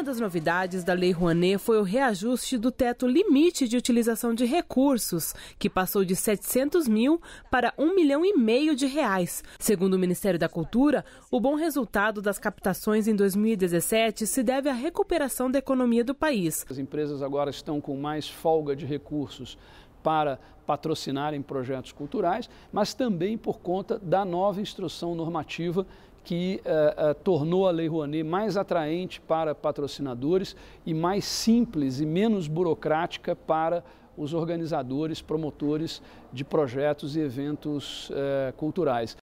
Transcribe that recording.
Uma das novidades da Lei Rouanet foi o reajuste do teto limite de utilização de recursos, que passou de 700 mil para 1 milhão e meio de reais. Segundo o Ministério da Cultura, o bom resultado das captações em 2017 se deve à recuperação da economia do país. As empresas agora estão com mais folga de recursos para patrocinarem projetos culturais, mas também por conta da nova instrução normativa que eh, eh, tornou a Lei Rouanet mais atraente para patrocinadores e mais simples e menos burocrática para os organizadores, promotores de projetos e eventos eh, culturais.